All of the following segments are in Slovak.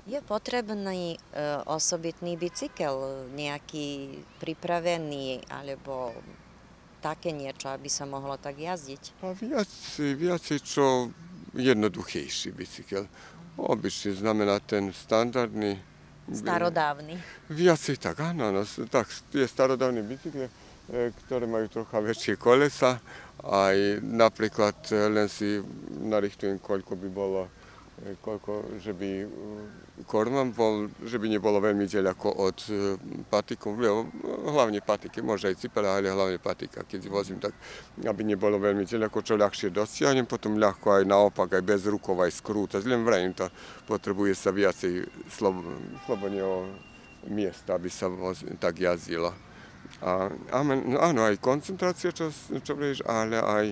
cestru. Je potrebný e, osobitný bicykel, nejaký pripravený, alebo také niečo, aby sa mohlo tak jazdiť? A viac, viac je čo jednoduchejší bicykel. Obyčne znamená ten standardný. Starodávny. Viac je tak, áno, no, tak, je starodavni bicykle, ktoré majú trocha väčšie kolesa, aj napríklad e, len si narichtujem, koľko by bolo koľko, že by e, kormom bol, že by nebolo veľmi ďaleko od e, patiku, no, hlavne patiky, môže aj cipela, ale hlavne patika, keď vozím tak, aby nebolo veľmi ďaleko, čo ľahšie dosiahnem, potom ľahko aj naopak, aj bez rukov, aj skrútať, len vrajím to, potrebuje sa viacej slobodného miesta, aby sa tak jazdilo. A, a men, no áno, aj koncentrácia, čo, čo vrieš, ale aj,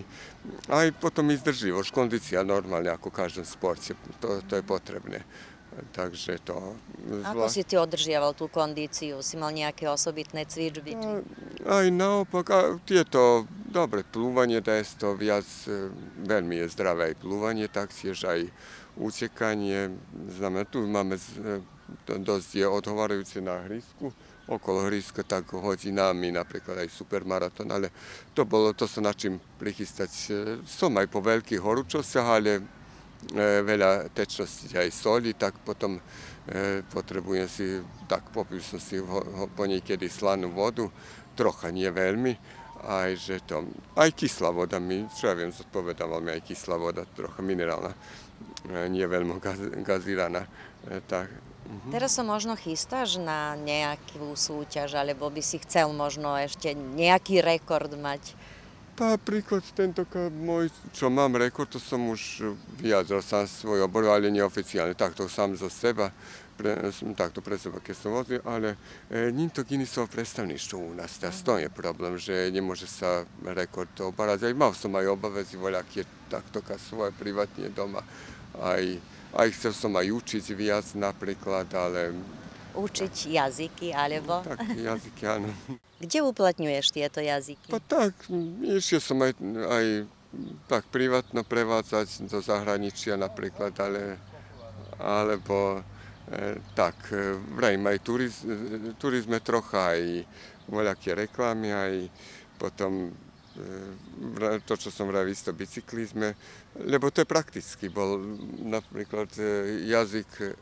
aj potom izdržljivost, kondícia normálne, ako kažem, sport, je, to, to je potrebné. Takže to... Zvla... Ako si ti održiaval tú kondíciu? Si mal nejaké osobitné cvičby? Či... No, aj naopak, a tieto dobre plúvanie, da je to viac, e, veľmi je zdravé aj plúvanie, tak tiež aj utekanie. Znamená, tu máme e, dosť je odhovarajúce na hrysku okolo hryska, tak hodinami, napríklad aj supermaratón, ale to bolo, to sa na čím prichystať. E, som aj po veľkých horúčostiach, ale e, veľa tečnosti aj soli, tak potom e, potrebujem si, tak popil som si po niekedy slanú vodu, trocha nie veľmi, aj že to, aj kyslá voda, mi, čo ja viem, zodpovedá veľmi aj kyslá voda, trocha minerálna, nie veľmi gaz, tak Uh-huh. Teraz sa možno chystáš na nejakú súťaž, alebo by si chcel možno ešte nejaký rekord mať? Napríklad tentokrát môj, čo mám rekord, to som už vyjadral sám svoj obor, ale neoficiálne, takto sám za seba, pre, takto pre seba, keď som vozil, ale e, ním to Guinnessovo predstavništvo u nás, teraz mhm. to je problém, že nemôže sa rekord obarať. Aj mal som aj obavezi je takto svoje privatne doma, aj aj chcel som aj učiť viac napríklad, ale... Učiť jazyky alebo... No, tak, jazyky, áno. Kde uplatňuješ tieto jazyky? Pa no tak, ešte som aj, aj tak privátno prevádzať do zahraničia napríklad, ale, alebo e, tak, e, vrajím aj turiz, e, turizme trocha, aj voľaké reklamy, aj potom E, to, čo som vravil, isto bicyklizme, lebo to je prakticky. Bol napríklad e, jazyk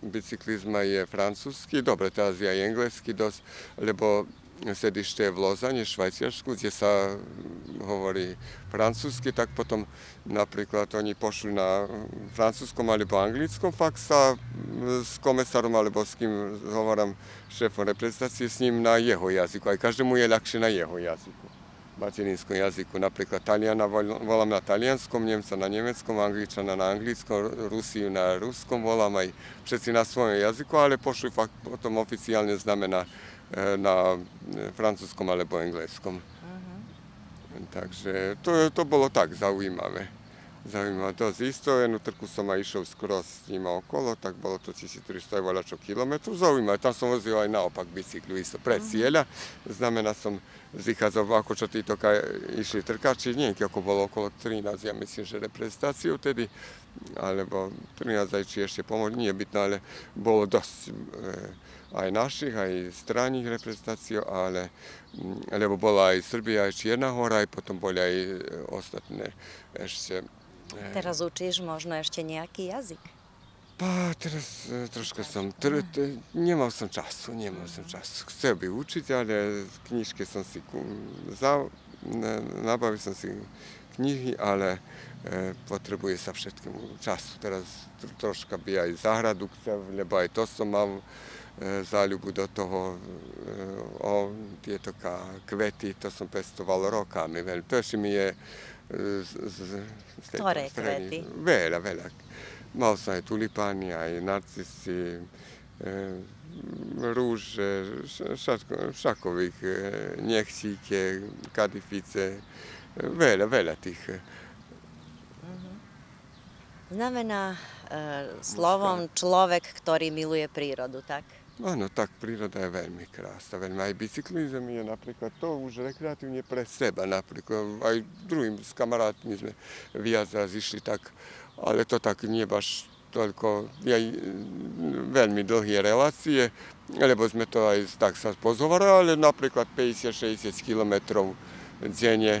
bicyklizma je francúzsky, dobre, teraz je aj engleski dosť, lebo sedište je v Lozane, Švajciarsku, kde sa hovorí francúzsky, tak potom, napríklad oni pošli na francúzskom alebo anglickom, pak sa s komesarom alebo s kým govoram šéfom reprezentácie s ním na jeho jazyku. Aj každému je ľahšie na jeho jazyku materinskom jazyku. Napríklad Taliana volám na talianskom, Nemca na nemeckom, Angličana na anglickom, Rusiu na ruskom, volám aj všetci na svojom jazyku, ale pošli fakt potom oficiálne znamená e, na e, francúzskom alebo engleskom. Uh mhm. -huh. Takže to, to bolo tak zaujímavé zaujímavé dosť isto. Jednu trku som aj išiel skoro s ním okolo, tak bolo to 1300 aj voľačo kilometru. Zaujímavé, tam som vozio aj naopak bicyklu isto pred mhm. cieľa. Znamená som zicházal, ako čo títo to kaj išli trkači, njih ako bolo okolo 13, ja mislim, že reprezentaciju tedy, alebo 13 ešte pomôcť, nie nije bitno, ale bolo dosť e, aj našich, aj stranih reprezentacija, ale lebo bola aj Srbija, aj Čierna hora, i potom boli aj ostatné ešte Hej. Teraz učíš možno ešte nejaký jazyk. Pa, teraz e, troška som, tr, tr, nemal som času, nemal som času. Chcel by učiť, ale knižke som si, za, nabavil som si knihy, ale e, potrebuje sa všetkému času. Teraz troška by aj záhradu chcel, lebo aj to som mal e, záľubu do toho. E, o, tieto kvety, to som pestoval rokami. Veľmi. to Prvší mi je Store kredi? Veľa, veľa. Mal som aj tulipány, aj narcisy, eh, rúže, šatko, šakových eh, nechcíte, kadifice, veľa, veľa tých. Znamená eh, slovom človek, ktorý miluje prírodu, tak? Áno, tak príroda je veľmi krásna, veľmi aj bicyklizm je napríklad to už rekreatívne pre seba napríklad, aj druhým s kamarátmi sme viac raz išli tak, ale to tak nie baš toľko, aj mm, veľmi dlhé relácie, lebo sme to aj tak sa pozhovorali, ale napríklad 50-60 kilometrov denne e,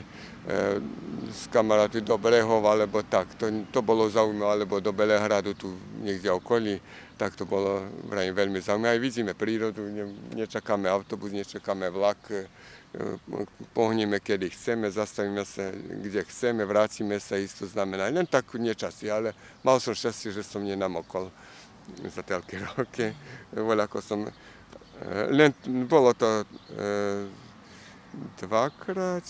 s kamaráty do Brehova, alebo tak, to, to bolo zaujímavé, alebo do Belehradu, tu niekde okolí, tak to bolo vrajím, veľmi zaujímavé. Aj vidíme prírodu, nečakáme autobus, nečakáme vlak, e, pohneme, kedy chceme, zastavíme sa, kde chceme, vrátime sa, isto znamená. Len tak nečasí, ale mal som šťastie, že som nenamokol za telké roky. Voľako som... E, len bolo to e, dvakrát,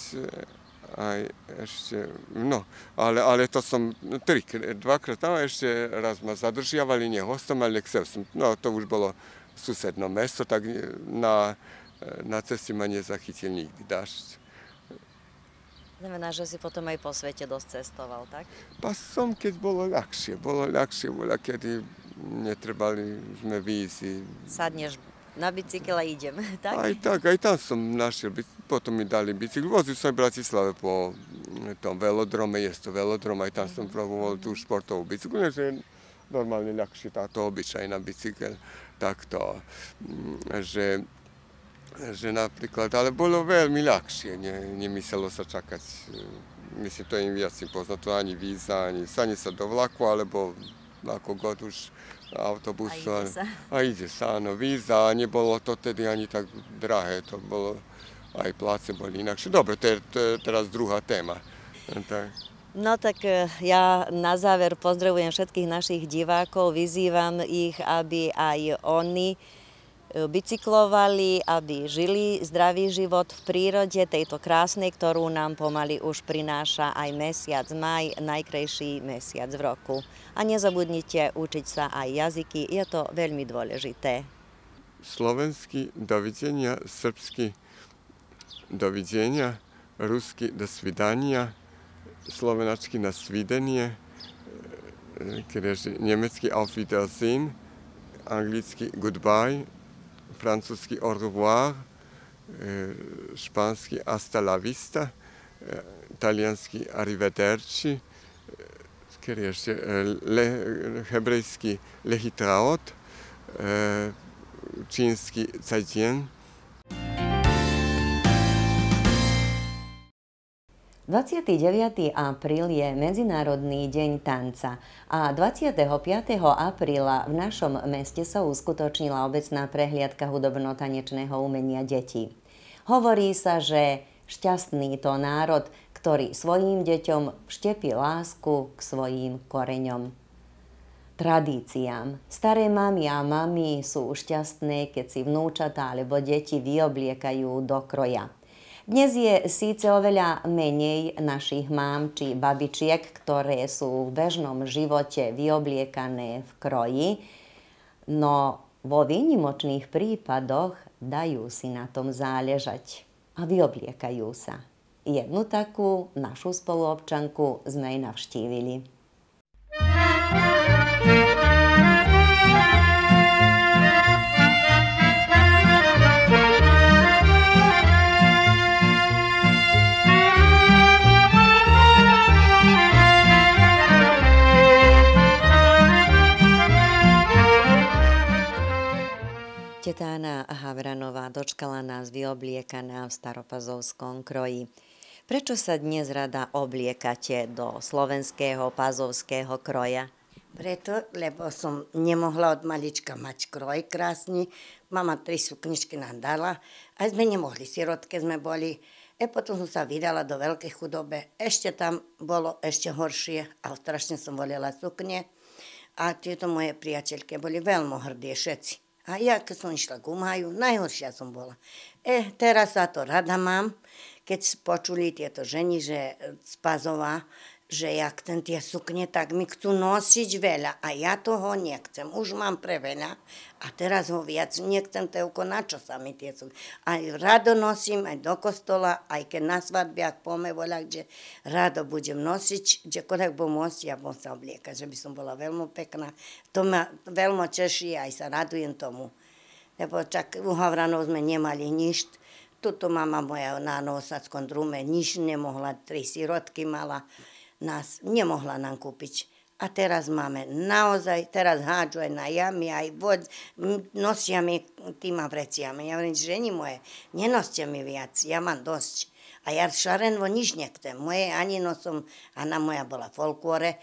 aj ešte, no, ale, ale to som tri, dvakrát tam, no, ešte raz ma zadržiavali, nie hostom, ale chcel som, no to už bolo susedno mesto, tak na, na ceste ma nezachytil nikdy dažď. Znamená, že si potom aj po svete dosť cestoval, tak? Pa som, keď bolo ľahšie, bolo ľahšie, bolo, kedy netrebali sme vízy. Sadneš na bicikl a idem, tak? Aj tak, aj tam som našiel, potom mi dali bicikl. Vozil som v Bratislave po mm, tom velodrome, je to velodrom, aj tam som mhm. proboval tú športovú bicikl, no, že normálne ľahšie táto obyčajná bicykel, takto, mm, že že napríklad, ale bolo veľmi ľahšie, ne, nemyslelo sa čakať, e, myslím, to im viac nepozná, to ani víza, ani sanie sa do vlaku, alebo ako god už autobus a ide sa. A ide sa, áno, víza a nebolo to tedy ani tak drahé, to bolo, aj pláce boli inakšie. Dobre, to je, to je teraz druhá téma. Tak. No tak e, ja na záver pozdravujem všetkých našich divákov, vyzývam ich, aby aj oni E, bicyklovali, aby žili zdravý život v prírode tejto krásnej, ktorú nám pomaly už prináša aj mesiac maj, najkrajší mesiac v roku. A nezabudnite učiť sa aj jazyky, je to veľmi dôležité. Slovenský dovidenia, srbský dovidenia, rusky do svidania, slovenačky na svidenie, e, e, nemecký auf Wiedersehen, anglicky goodbye, francuski au revoir, e, szpanski hasta la vista, e, italianski arrivederci, e, kiedy jeszcze le, hebrejski lehitraot, chiński zaijian. 29. apríl je Medzinárodný deň tanca a 25. apríla v našom meste sa uskutočnila obecná prehliadka hudobno-tanečného umenia detí. Hovorí sa, že šťastný to národ, ktorý svojim deťom vštepí lásku k svojim koreňom. Tradíciám. Staré mami a mamy sú šťastné, keď si vnúčatá alebo deti vyobliekajú do kroja. Dnes je síce oveľa menej našich mám či babičiek, ktoré sú v bežnom živote vyobliekané v kroji, no vo výnimočných prípadoch dajú si na tom záležať a vyobliekajú sa. Jednu takú našu spoluobčanku sme aj navštívili. Štetána Havranová dočkala nás vyobliekaná v staropazovskom kroji. Prečo sa dnes rada obliekate do slovenského pazovského kroja? Preto, lebo som nemohla od malička mať kroj krásny. Mama tri sukničky nám dala. A sme nemohli, sirotke sme boli. E potom som sa vydala do veľkej chudobe. Ešte tam bolo ešte horšie a strašne som volila sukne. A tieto moje priateľky boli veľmi hrdie všetci a ja, keď som išla k umhaju, najhoršia som bola. Eh, teraz sa to rada mám, keď počuli tieto ženy, že Spazová eh, že jak ten tie sukne, tak mi chcú nosiť veľa a ja toho nechcem. Už mám pre veľa a teraz ho viac nechcem, telko na čo sa mi tie sukne. Aj rado nosím, aj do kostola, aj keď na svadbe, svadbiach, pome, voľa, kde rado budem nosiť, kdekoľvek bom môcť, ja bom sa obliekať, že by som bola veľmi pekná. To ma veľmi teší, aj sa radujem tomu. Lebo čak u Havranov sme nemali nič, Tuto mama moja na nosackom drume nič nemohla, tri sirotky mala nás nemohla nám kúpiť. A teraz máme naozaj, teraz hádžu aj na jamy, aj vod, nosia mi týma vreciami. Ja hovorím, nie moje, nenoste mi viac, ja mám dosť. A ja šarenvo nič nechcem. Moje ani nosom, Anna moja bola folklore,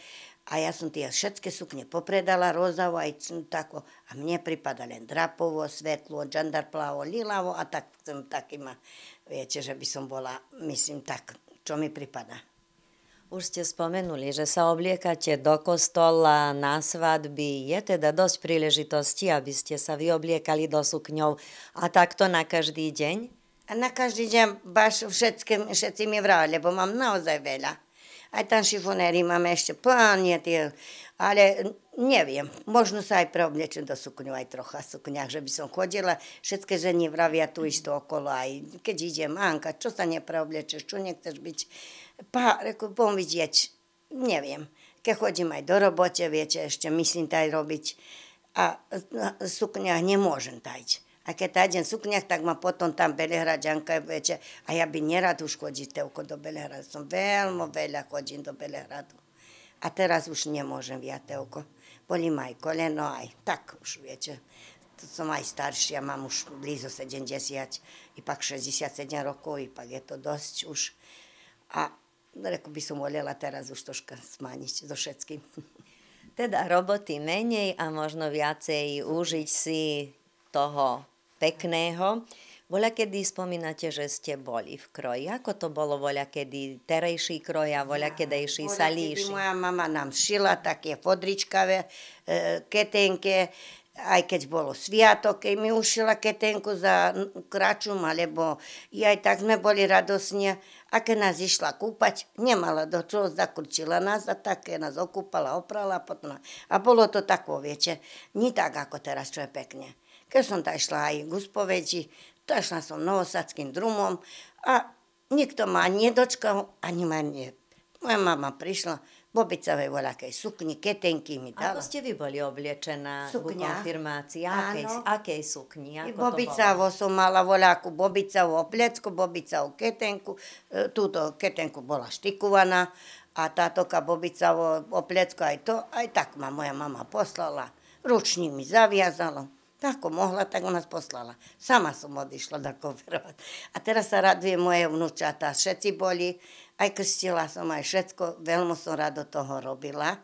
a ja som tie všetky sukne popredala, rozavo aj tako, a mne pripada len drapovo, svetlo, džandarplavo, lilavo a tak som takýma, viete, že by som bola, myslím, tak, čo mi pripada. Už ste spomenuli, že sa obliekate do kostola, na svadby. Je teda dosť príležitosti, aby ste sa vyobliekali do sukňov. A takto na každý deň? A na každý deň baš všetky, všetci mi vrali, lebo mám naozaj veľa. Aj tam šifonéry mám ešte plán, tie, ale neviem, možno sa aj preoblečem do sukňu, aj trocha sukňa, že by som chodila. Všetké ženy vravia tu isto okolo, aj keď ide manka, čo sa nepreoblečeš, čo nechceš byť? Pa, reku, bom vidieť, neviem. Keď chodím aj do robote, viete, ešte myslím taj robiť a na sukňách nemôžem tajť. A keď tajdem sukňach, tak ma potom tam Belehradianka viete, A ja by nerad už chodiť toľko do Belehradu. Som veľmi veľa chodím do Belehradu. A teraz už nemôžem ja toľko bolím aj koleno, aj tak už viete. To som aj staršia, mám už blízo 70, i pak 67 rokov, i pak je to dosť už. A reku by som volela teraz už troška smaniť so všetkým. Teda roboty menej a možno viacej užiť si toho pekného. Voľa kedy spomínate, že ste boli v kroji. Ako to bolo voľa kedy terejší kroj a voľa kedejší ja, sa líši? Moja mama nám šila také fodričkavé e, ketenke, aj keď bolo sviatok, keď mi ušila ketenku za kračum, alebo i aj tak sme boli radosne. A keď nás išla kúpať, nemala do čoho, zakurčila nás a tak keď nás okúpala, oprala a potom. A bolo to tako, viete, nie tak ako teraz, čo je pekne. Keď som tam išla aj k uspoveči, došla som novosadským drumom a nikto ma nedočkal, ani ma nie. Moja mama prišla v obicavej voľakej sukni, ketenky mi dala. Ako ste vy boli obliečená Sukňa. v konfirmácii? Akej, Áno. akej sukni? Ako bobicavo som mala voľakú bobicavo obliecku, bobicavo ketenku. E, túto ketenku bola štikovaná a táto bobicavo obliecku aj to. Aj tak ma moja mama poslala. Ručník mi zaviazalo. Tako mohla, tak ona poslala. Sama som odišla da konferovať. A teraz sa raduje moje vnúčata. Všetci boli, aj krstila som, aj všetko. Veľmi som rado toho robila,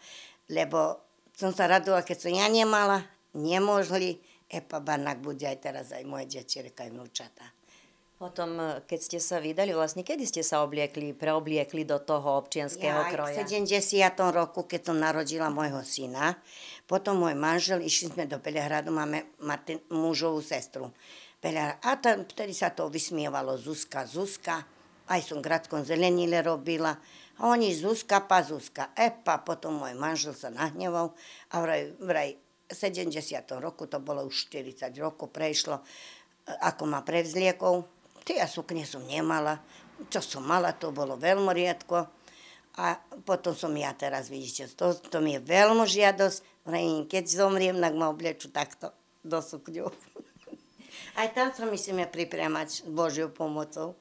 lebo som sa radovala, keď som ja nemala, nemohli. epa banak bude aj teraz aj moje dečerka, aj vnúčata. Potom, e, keď ste sa vydali, vlastne kedy ste sa obliekli, preobliekli do toho občianského ja, kroja? Ja v 70. roku, keď som narodila môjho syna. Potom môj manžel, išli sme do Belehradu, máme Martin, mužovú sestru. Belehrad. A tam, vtedy sa to vysmievalo Zuzka, Zuzka. Aj som gradskom zelenile robila. A oni Zuzka, pa Zuzka. Epa, potom môj manžel sa nahneval a vraj, vraj 70. roku, to bolo už 40 rokov, prešlo, e, ako ma prevzliekol, Tie ja sukne som nemala. Čo som mala, to bolo veľmi riedko. A potom som ja teraz, vidíte, to, to mi je veľmi žiadosť. Keď zomriem, tak ma obleču takto do sukňu. Aj tam sa musíme pripremať s Božou pomocou.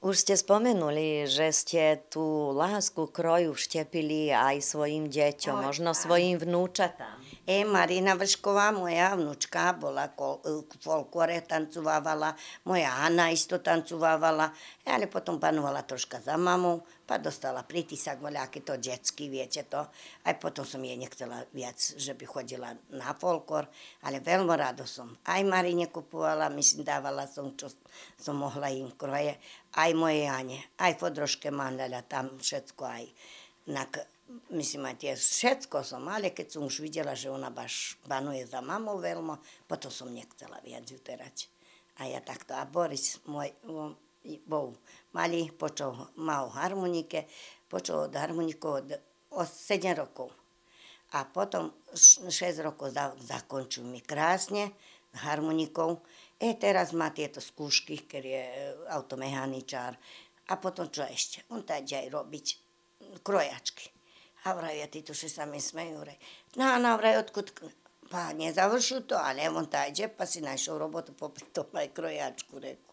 Už ste spomenuli, že ste tú lásku kroju vštepili aj svojim deťom, Oj, možno aj. svojim vnúčatám. E, Marina Vršková, moja vnúčka, bola kol, e, v folkore, tancovávala, moja Hanna isto tancovávala, ale potom panovala troška za mamou, pa dostala pritisak voľaký to detský, viete to. Aj potom som jej nechcela viac, že by chodila na folkor, ale veľmi rado som. Aj Marine kupovala, myslím, dávala som, čo som mohla im kroje, aj moje Jane, aj Fodroške Mandala, tam všetko aj. Na, myslím, aj tie všetko som, ale keď som už videla, že ona baš banuje za mamou veľmi, potom som nechcela viac terať. A ja takto. A Boris, môj, bol malý, počul, mal harmonike, počul od harmoniku od, od 7 rokov. A potom 6 rokov za, zakončil mi krásne s harmonikou. E teraz má tieto skúšky, ktorý je e, automechaničár. A potom čo ešte? On tady aj robiť krojačky. A vraj, ja títo še sa mi smejú, No a no, na vraj, odkud, pa nezavršil to, ale on tajde, pa si našiel robotu popri tom aj krojačku, reku.